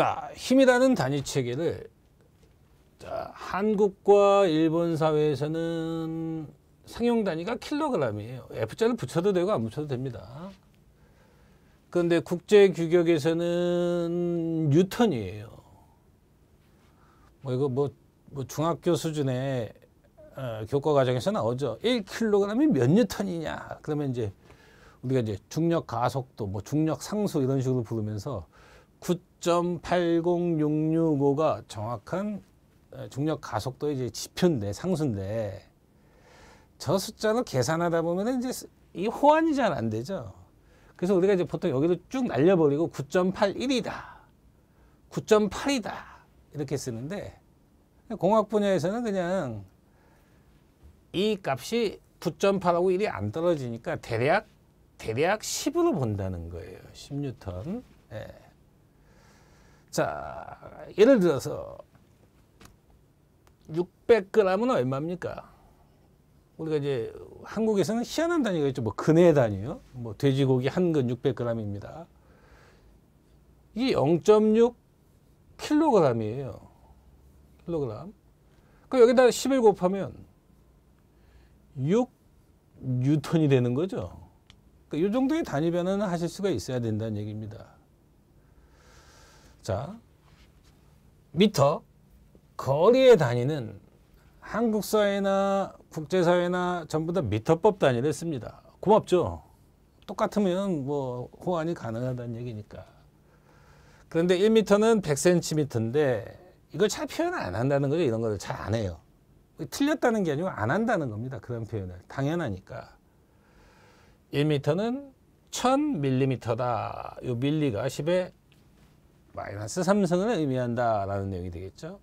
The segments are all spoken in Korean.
자, 힘이라는 단위 체계를 자, 한국과 일본 사회에서는 상용 단위가 킬로그램이에요. F자를 붙여도 되고 안 붙여도 됩니다. 그런데 국제 규격에서는 뉴턴이에요. 뭐 이거 뭐, 뭐 중학교 수준의 어, 교과 과정에서 나오죠. 1kg이 몇 뉴턴이냐. 그러면 이제 우리가 이제 중력 가속도, 뭐 중력 상수 이런 식으로 부르면서 9.80665가 정확한 중력 가속도의 이제 지표인데 상수인데 저숫자로 계산하다 보면 이제 이 호환이 잘 안 되죠. 그래서 우리가 이제 보통 여기도 쭉 날려버리고 9.81이다. 9.8이다. 이렇게 쓰는데 공학 분야에서는 그냥 이 값이 9.8하고 1이 안 떨어지니까 대략 대략 10으로 본다는 거예요. 10뉴턴. 예. 자, 예를 들어서 600g은 얼마입니까? 우리가 이제 한국에서는 희한한 단위가 있죠. 뭐 근해 단위요. 뭐 돼지고기 한근 600g입니다. 이게 0.6킬로이에요킬로그 여기다 10을 곱하면 6 뉴턴이 되는 거죠. 그러니까 이 정도의 단위 변화는 하실 수가 있어야 된다는 얘기입니다. 자, 미터 거리에 다니는 한국 사회나 국제 사회나 전부 다 미터법 단위를 씁니다. 고맙죠. 똑같으면 뭐 호환이 가능하다는 얘기니까. 그런데 1미터는 100cm인데 이걸 잘 표현 안 한다는 거죠. 이런 걸 잘 안 해요. 틀렸다는 게 아니고 안 한다는 겁니다. 그런 표현을 당연하니까. 1미터는 1000mm다. 요 밀리가 10에 마이너스 삼성을 의미한다라는 내용이 되겠죠.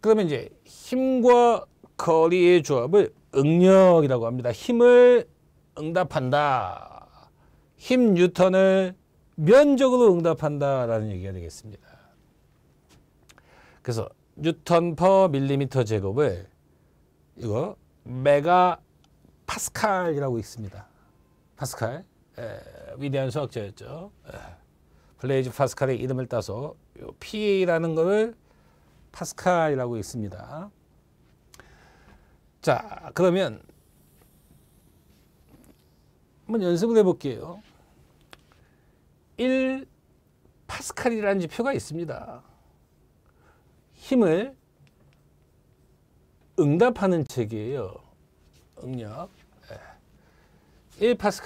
그러면 이제 힘과 거리의 조합을 응력이라고 합니다. 힘을 응답한다. 힘 뉴턴을 면적으로 응답한다라는 얘기가 되겠습니다. 그래서 뉴턴 퍼 밀리미터 제곱을 이거 메가 파스칼이라고 있습니다. 파스칼 에, 위대한 수학자였죠. 에. 블레이즈 파스칼의 이름을 따서 PA라는 것을 파스칼이라고 있습니다. 자, 그러면 한번 연습을 해볼게요. 1 파스칼이라는 지표가 있습니다. 힘을 응답하는 책이에요. 응력. 1 예. 파스칼.